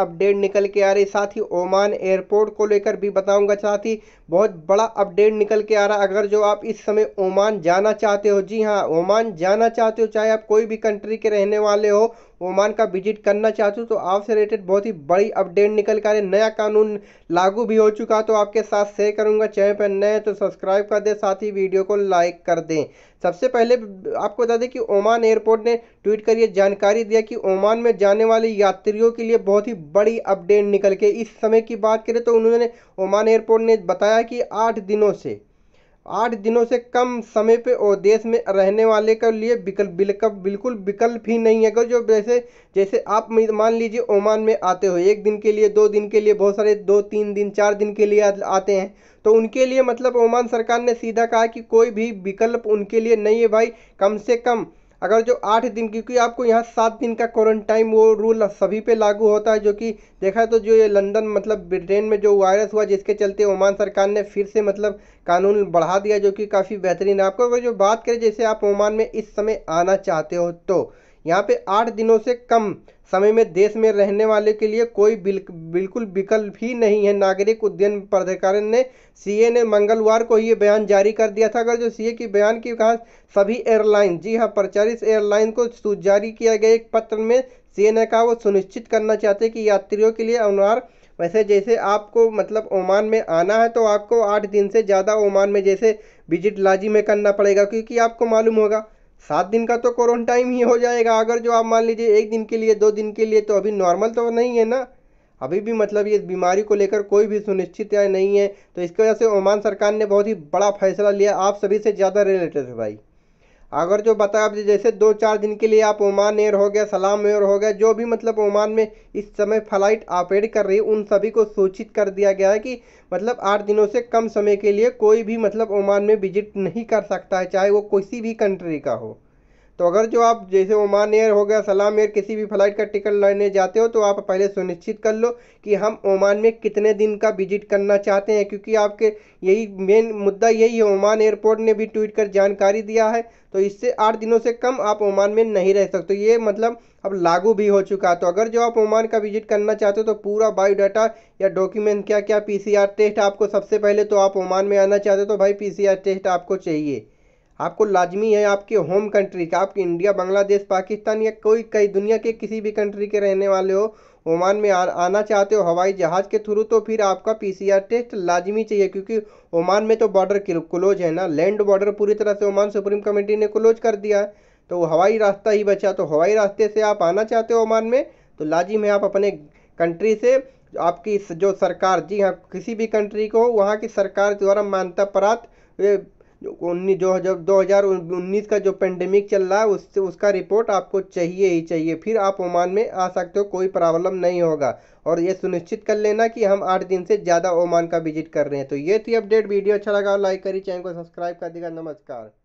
update निकल के आ रही साथ ही ओमान एयरपोर्ट को लेकर भी बताऊंगा साथ ही बहुत बड़ा अपडेट निकल के आ रहा अगर जो आप इस समय ओमान जाना चाहते हो जी हाँ ओमान जाना चाहते हो चाहे आप कोई भी कंट्री के रहने वाले हो ओमान का विजिट करना चाहते हो तो आपसे रिलेटेड बहुत ही बड़ी अपडेट निकल कर नया कानून लागू भी हो चुका तो आपके साथ शेयर करूंगा चैनल पर नए तो सब्सक्राइब कर दें साथ ही वीडियो को लाइक कर दें सबसे पहले आपको बता दें कि ओमान एयरपोर्ट ने ट्वीट कर ये जानकारी दिया कि ओमान में जाने वाले यात्रियों के लिए बहुत ही बड़ी अपडेट निकल के इस समय की बात करें तो उन्होंने ओमान एयरपोर्ट ने बताया कि आठ दिनों से आठ दिनों से कम समय पे और देश में रहने वाले के लिए विकल्प विकल्प बिल्कुल विकल्प ही नहीं है जो जैसे जैसे आप मान लीजिए ओमान में आते हो एक दिन के लिए दो दिन के लिए बहुत सारे दो तीन दिन चार दिन के लिए आते हैं तो उनके लिए मतलब ओमान सरकार ने सीधा कहा कि कोई भी विकल्प उनके लिए नहीं है भाई कम से कम अगर जो आठ दिन क्योंकि आपको यहाँ सात दिन का क्वारंटाइन वो रूल सभी पे लागू होता है जो कि देखा तो जो ये लंदन मतलब ब्रिटेन में जो वायरस हुआ जिसके चलते ओमान सरकार ने फिर से मतलब कानून बढ़ा दिया जो कि काफ़ी बेहतरीन है आपको अगर जो बात करें जैसे आप ओमान में इस समय आना चाहते हो तो यहाँ पे आठ दिनों से कम समय में देश में रहने वाले के लिए कोई बिल्कुल विकल्प ही नहीं है नागरिक उद्यन प्राधिकरण ने सीए ने मंगलवार को ये बयान जारी कर दिया था अगर जो सीए की बयान की कहा सभी एयरलाइन जी हाँ प्रचारित एयरलाइन को जारी किया गया एक पत्र में सी ने कहा वो सुनिश्चित करना चाहते कि यात्रियों के लिए अनुहार वैसे जैसे आपको मतलब ओमान में आना है तो आपको आठ दिन से ज़्यादा ओमान में जैसे विजिट लाजी में करना पड़ेगा क्योंकि आपको मालूम होगा सात दिन का तो क्वारंटाइन ही हो जाएगा अगर जो आप मान लीजिए एक दिन के लिए दो दिन के लिए तो अभी नॉर्मल तो नहीं है ना अभी भी मतलब ये बीमारी को लेकर कोई भी सुनिश्चित नहीं है तो इसकी वजह से ओमान सरकार ने बहुत ही बड़ा फैसला लिया आप सभी से ज़्यादा रिलेटेड है भाई अगर जो बताया आप जैसे दो चार दिन के लिए आप ओमान एयर हो गया सलाम एयर हो गया जो भी मतलब ओमान में इस समय फ्लाइट ऑपरेट कर रही है उन सभी को सूचित कर दिया गया है कि मतलब आठ दिनों से कम समय के लिए कोई भी मतलब ओमान में विजिट नहीं कर सकता है चाहे वो किसी भी कंट्री का हो तो अगर जो आप जैसे ओमान एयर हो गया सलाम एयर किसी भी फ्लाइट का टिकट लेने जाते हो तो आप पहले सुनिश्चित कर लो कि हम ओमान में कितने दिन का विजिट करना चाहते हैं क्योंकि आपके यही मेन मुद्दा यही है ओमान एयरपोर्ट ने भी ट्वीट कर जानकारी दिया है तो इससे आठ दिनों से कम आप ओमान में नहीं रह सकते तो ये मतलब अब लागू भी हो चुका है तो अगर जो आप ओमान का विजिट करना चाहते हो तो पूरा बायोडाटा या डॉक्यूमेंट क्या क्या पी टेस्ट आपको सबसे पहले तो आप ओमान में आना चाहते हो तो भाई पी टेस्ट आपको चाहिए आपको लाजमी है आपके होम कंट्री का आपके इंडिया बांग्लादेश पाकिस्तान या कोई कई दुनिया के किसी भी कंट्री के रहने वाले हो ओमान में आ, आना चाहते हो हवाई जहाज़ के थ्रू तो फिर आपका पीसीआर टेस्ट लाजमी चाहिए क्योंकि ओमान में तो बॉर्डर क्लोज है ना लैंड बॉर्डर पूरी तरह से ओमान सुप्रीम कमेटी ने क्लोज कर दिया है तो हवाई रास्ता ही बचा तो हवाई रास्ते से आप आना चाहते हो ओमान में तो लाजिम है आप अपने कंट्री से आपकी जो सरकार जी हाँ किसी भी कंट्री को वहाँ की सरकार द्वारा मान्यता प्राप्त उन्नीस जो जब दो हज़ार उन्नीस का जो पेंडेमिक चल रहा है उससे उसका रिपोर्ट आपको चाहिए ही चाहिए फिर आप ओमान में आ सकते हो कोई प्रॉब्लम नहीं होगा और ये सुनिश्चित कर लेना कि हम आठ दिन से ज़्यादा ओमान का विजिट कर रहे हैं तो ये थी अपडेट वीडियो अच्छा लगा लाइक करी चैनल को सब्सक्राइब कर देगा नमस्कार